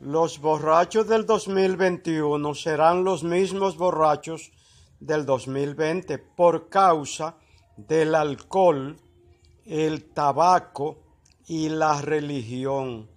Los borrachos del 2021 serán los mismos borrachos del 2020 por causa del alcohol, el tabaco y la religión.